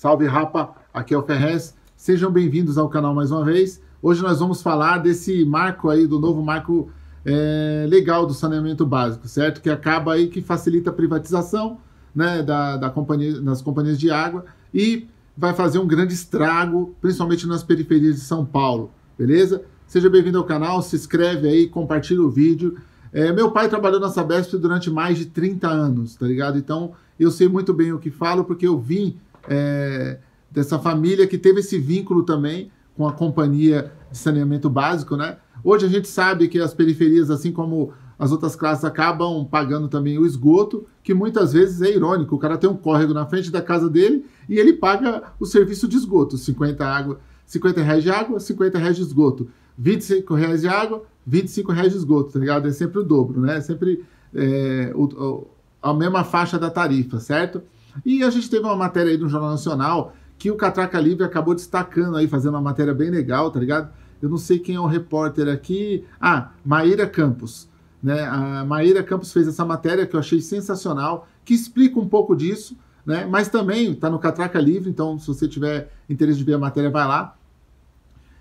Salve Rapa, aqui é o Ferrez. Sejam bem-vindos ao canal mais uma vez. Hoje nós vamos falar desse marco aí, do novo marco é, legal do saneamento básico, certo? Que acaba aí, que facilita a privatização né, da, da companhia, das companhias de água e vai fazer um grande estrago, principalmente nas periferias de São Paulo, beleza? Seja bem-vindo ao canal, se inscreve aí, compartilha o vídeo. É, meu pai trabalhou na Sabesp durante mais de 30 anos, tá ligado? Então eu sei muito bem o que falo, porque eu vim é, dessa família que teve esse vínculo também com a companhia de saneamento básico, né? Hoje a gente sabe que as periferias, assim como as outras classes, acabam pagando também o esgoto, que muitas vezes é irônico. O cara tem um córrego na frente da casa dele e ele paga o serviço de esgoto, 50 água, 50 reais de água, 50 reais de esgoto, 25 reais de água, 25 reais de esgoto, tá ligado? É sempre o dobro, né? É sempre é, o, a mesma faixa da tarifa, certo? E a gente teve uma matéria aí no Jornal Nacional que o Catraca Livre acabou destacando aí, fazendo uma matéria bem legal, tá ligado? Eu não sei quem é o repórter aqui. Ah, Maíra Campos. Né? A Maíra Campos fez essa matéria que eu achei sensacional, que explica um pouco disso, né? mas também está no Catraca Livre, então se você tiver interesse de ver a matéria, vai lá.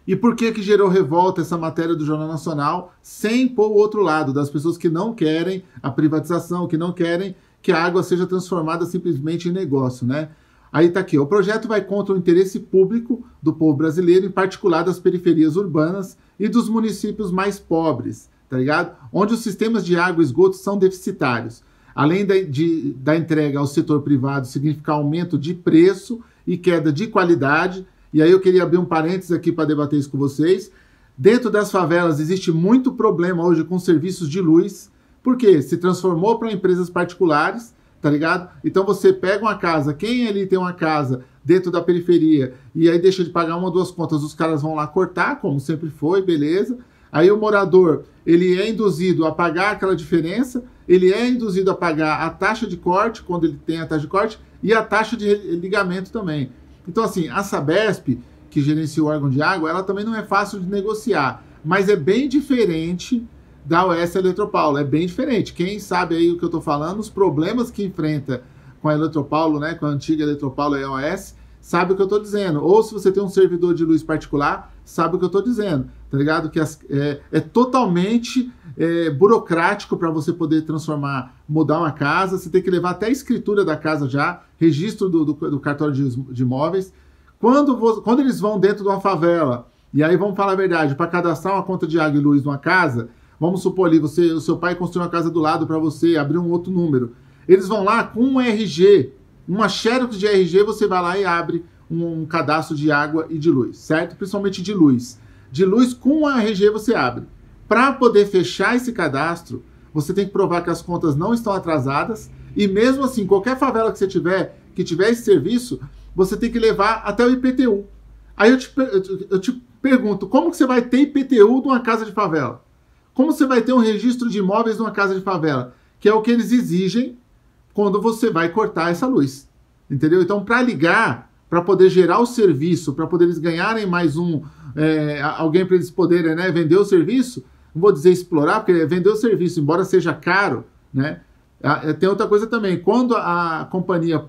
E por que que gerou revolta essa matéria do Jornal Nacional sem pôr o outro lado, das pessoas que não querem a privatização, que não querem que a água seja transformada simplesmente em negócio, né? Aí tá aqui, o projeto vai contra o interesse público do povo brasileiro, em particular das periferias urbanas e dos municípios mais pobres, tá ligado? Onde os sistemas de água e esgoto são deficitários. Além da, de, da entrega ao setor privado significar aumento de preço e queda de qualidade, e aí eu queria abrir um parênteses aqui para debater isso com vocês. Dentro das favelas existe muito problema hoje com serviços de luz, porque se transformou para empresas particulares, tá ligado? Então você pega uma casa, quem ali tem uma casa dentro da periferia e aí deixa de pagar uma ou duas contas, os caras vão lá cortar, como sempre foi, beleza? Aí o morador, ele é induzido a pagar aquela diferença, ele é induzido a pagar a taxa de corte quando ele tem a taxa de corte e a taxa de ligamento também. Então assim, a Sabesp, que gerencia o órgão de água, ela também não é fácil de negociar, mas é bem diferente da OS Eletropaulo. É bem diferente. Quem sabe aí o que eu estou falando, os problemas que enfrenta com a Eletropaulo, né, com a antiga Eletropaulo e a OS, sabe o que eu estou dizendo. Ou se você tem um servidor de luz particular, sabe o que eu estou dizendo, tá ligado? Que as, é, é, totalmente é, burocrático para você poder transformar, mudar uma casa, você tem que levar até a escritura da casa já, registro do, do, do cartório de, de imóveis. Quando, quando eles vão dentro de uma favela, e aí vamos falar a verdade, para cadastrar uma conta de água e luz numa casa, Vamos supor ali, você, o seu pai construiu uma casa do lado para você, abriu um outro número. Eles vão lá com um RG, uma xerox de RG, você vai lá e abre um, um cadastro de água e de luz, certo? Principalmente de luz. De luz com a RG você abre. Para poder fechar esse cadastro, você tem que provar que as contas não estão atrasadas e mesmo assim, qualquer favela que você tiver, que tiver esse serviço, você tem que levar até o IPTU. Aí eu te, eu te pergunto, como que você vai ter IPTU de uma casa de favela? Como você vai ter um registro de imóveis numa casa de favela? Que é o que eles exigem quando você vai cortar essa luz. Entendeu? Então, para ligar, para poder gerar o serviço, para poder eles ganharem mais um, é, alguém para eles poderem né, vender o serviço, não vou dizer explorar, porque é vender o serviço, embora seja caro, né? É, tem outra coisa também, quando a companhia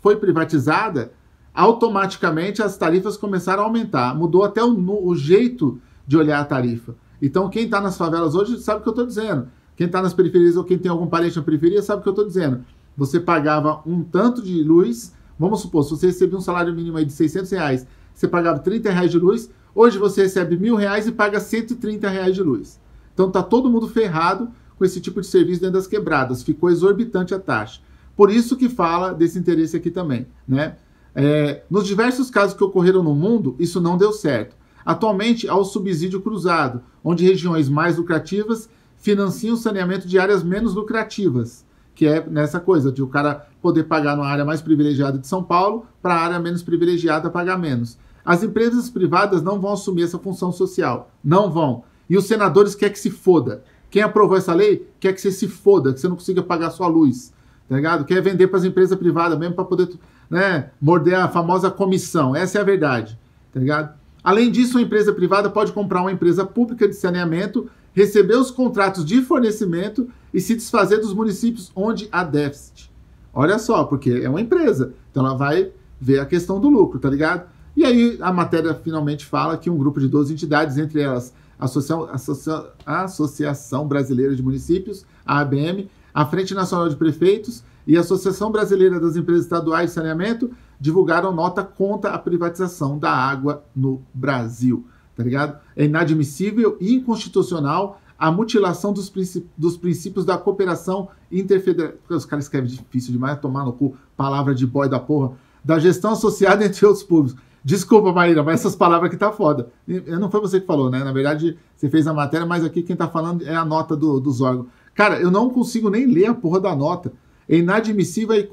foi privatizada, automaticamente as tarifas começaram a aumentar. Mudou até o, o jeito de olhar a tarifa. Então, quem está nas favelas hoje sabe o que eu estou dizendo. Quem está nas periferias ou quem tem algum parente na periferia sabe o que eu estou dizendo. Você pagava um tanto de luz, vamos supor, se você recebia um salário mínimo aí de 600 reais, você pagava 30 reais de luz, hoje você recebe mil reais e paga 130 reais de luz. Então está todo mundo ferrado com esse tipo de serviço dentro das quebradas, ficou exorbitante a taxa. Por isso que fala desse interesse aqui também, né? É, nos diversos casos que ocorreram no mundo, isso não deu certo. Atualmente há o subsídio cruzado, onde regiões mais lucrativas financiam o saneamento de áreas menos lucrativas, que é nessa coisa de o cara poder pagar numa área mais privilegiada de São Paulo para a área menos privilegiada pagar menos. As empresas privadas não vão assumir essa função social, não vão. E os senadores querem que se foda. Quem aprovou essa lei quer que você se foda, que você não consiga pagar sua luz, tá ligado? Quer vender para as empresas privadas mesmo para poder, né, morder a famosa comissão. Essa é a verdade, tá ligado? Além disso, uma empresa privada pode comprar uma empresa pública de saneamento, receber os contratos de fornecimento e se desfazer dos municípios onde há déficit. Olha só, porque é uma empresa, então ela vai ver a questão do lucro, tá ligado? E aí a matéria finalmente fala que um grupo de 12 entidades, entre elas a Associação, Associa, Associação Brasileira de Municípios, a ABM, a Frente Nacional de Prefeitos e a Associação Brasileira das Empresas Estaduais de Saneamento, divulgaram nota contra a privatização da água no Brasil. Tá ligado? É inadmissível e inconstitucional a mutilação dos, princípios, dos princípios da cooperação interfederal. Os caras escrevem difícil demais, tomar no cu, palavra de boy da porra. Da gestão associada entre outros públicos. Desculpa, Maíra, mas essas palavras aqui tá foda. Não foi você que falou, né? Na verdade, você fez a matéria, mas aqui quem tá falando é a nota do, dos órgãos. Cara, eu não consigo nem ler a porra da nota. É inadmissível e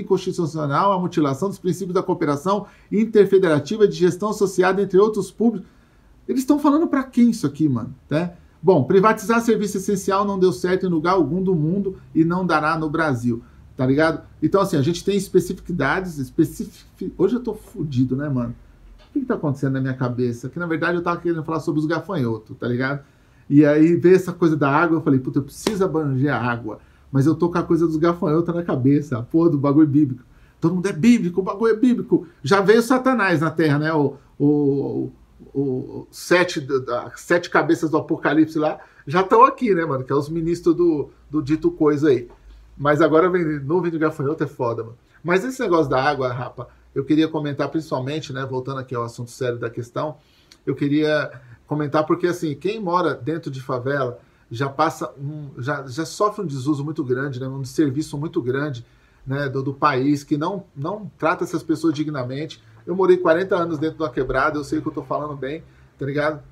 inconstitucional a mutilação dos princípios da cooperação interfederativa de gestão associada entre outros públicos. Eles estão falando para quem isso aqui, mano? Né? Bom, privatizar serviço essencial não deu certo em lugar algum do mundo e não dará no Brasil, tá ligado? Então, assim, a gente tem especificidades, especific... Hoje eu tô fudido, né, mano? O que, que tá acontecendo na minha cabeça? Que, na verdade, eu tava querendo falar sobre os gafanhotos, tá ligado? E aí veio essa coisa da água, eu falei, puta, eu preciso abranger a água mas eu tô com a coisa dos gafanhotos na cabeça, a porra do bagulho bíblico. Todo mundo é bíblico, o bagulho é bíblico. Já veio Satanás na Terra, né? O, o, o, o sete, sete cabeças do Apocalipse lá já estão aqui, né, mano? Que é os ministros do, do dito coisa aí. Mas agora vem nuvem de gafanhoto é foda, mano. Mas esse negócio da água, rapa, eu queria comentar principalmente, né? Voltando aqui ao assunto sério da questão, eu queria comentar porque assim, quem mora dentro de favela já passa um, já, já sofre um desuso muito grande, né, um desserviço muito grande né, do, do, país, que não, não trata essas pessoas dignamente. Eu morei 40 anos dentro da quebrada, eu sei que eu estou falando bem, tá ligado?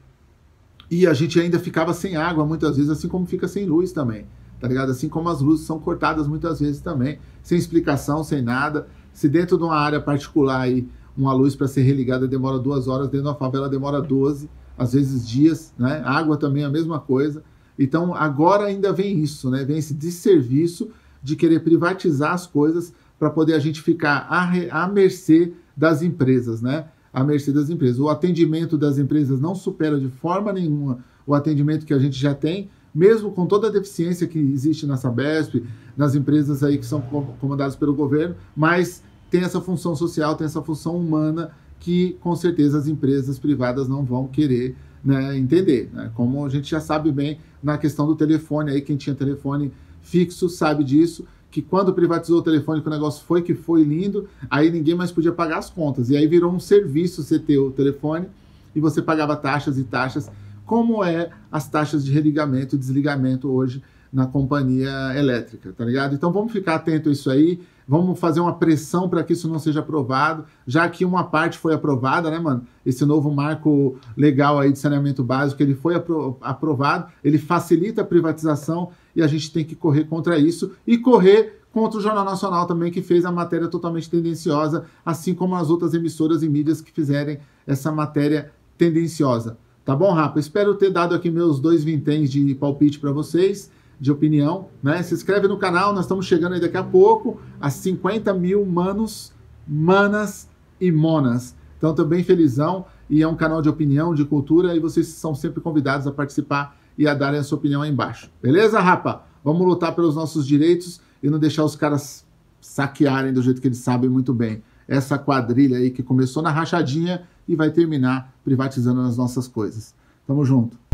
E a gente ainda ficava sem água muitas vezes, assim como fica sem luz também, tá ligado? Assim como as luzes são cortadas muitas vezes também, sem explicação, sem nada. Se dentro de uma área particular aí, uma luz para ser religada demora duas horas, dentro de uma favela demora 12, às vezes dias, né? Água também é a mesma coisa. Então agora ainda vem isso, né? Vem esse desserviço de querer privatizar as coisas para poder a gente ficar à, à mercê das empresas, né? À mercê das empresas. O atendimento das empresas não supera de forma nenhuma o atendimento que a gente já tem, mesmo com toda a deficiência que existe na Sabesp, nas empresas aí que são comandadas pelo governo, mas tem essa função social, tem essa função humana que com certeza as empresas privadas não vão querer né, entender. Né? Como a gente já sabe bem na questão do telefone, aí quem tinha telefone fixo sabe disso, que quando privatizou o telefone, que o negócio foi que foi lindo, aí ninguém mais podia pagar as contas. E aí virou um serviço você ter o telefone e você pagava taxas e taxas, como é as taxas de religamento e desligamento hoje na companhia elétrica, tá ligado? Então vamos ficar atento a isso aí. Vamos fazer uma pressão para que isso não seja aprovado, já que uma parte foi aprovada, né, mano? Esse novo marco legal aí de saneamento básico, ele foi apro aprovado, ele facilita a privatização e a gente tem que correr contra isso e correr contra o Jornal Nacional também, que fez a matéria totalmente tendenciosa, assim como as outras emissoras e mídias que fizerem essa matéria tendenciosa. Tá bom, Rafa? Espero ter dado aqui meus dois vinténs de palpite para vocês de opinião. Né? Se inscreve no canal, nós estamos chegando aí daqui a pouco a 50 mil manos, manas e monas. Então, também felizão. E é um canal de opinião, de cultura, e vocês são sempre convidados a participar e a darem a sua opinião aí embaixo. Beleza, rapa? Vamos lutar pelos nossos direitos e não deixar os caras saquearem do jeito que eles sabem muito bem. Essa quadrilha aí que começou na rachadinha e vai terminar privatizando as nossas coisas. Tamo junto.